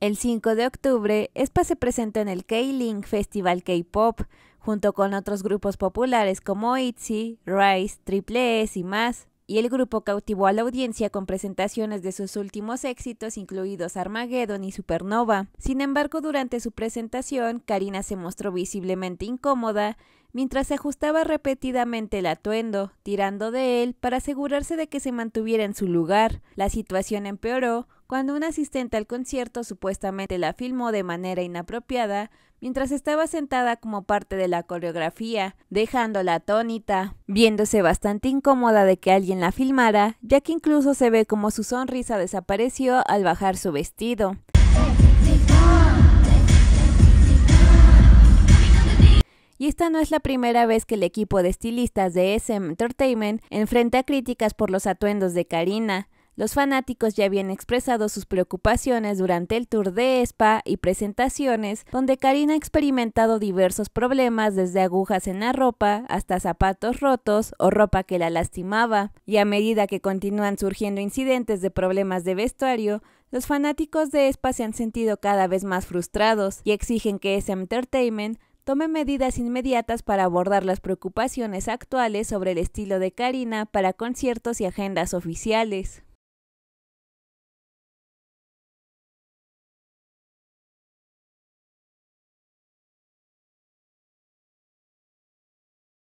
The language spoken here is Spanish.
El 5 de octubre, Espa se presentó en el K-Link Festival K-Pop, junto con otros grupos populares como ITZY, RISE, Triple S y más, y el grupo cautivó a la audiencia con presentaciones de sus últimos éxitos, incluidos Armageddon y Supernova. Sin embargo, durante su presentación, Karina se mostró visiblemente incómoda mientras se ajustaba repetidamente el atuendo, tirando de él para asegurarse de que se mantuviera en su lugar. La situación empeoró cuando un asistente al concierto supuestamente la filmó de manera inapropiada mientras estaba sentada como parte de la coreografía, dejándola atónita, viéndose bastante incómoda de que alguien la filmara, ya que incluso se ve como su sonrisa desapareció al bajar su vestido. Esta no es la primera vez que el equipo de estilistas de SM Entertainment enfrenta críticas por los atuendos de Karina. Los fanáticos ya habían expresado sus preocupaciones durante el tour de Spa y presentaciones, donde Karina ha experimentado diversos problemas desde agujas en la ropa hasta zapatos rotos o ropa que la lastimaba, y a medida que continúan surgiendo incidentes de problemas de vestuario, los fanáticos de Spa se han sentido cada vez más frustrados y exigen que SM Entertainment tome medidas inmediatas para abordar las preocupaciones actuales sobre el estilo de Karina para conciertos y agendas oficiales.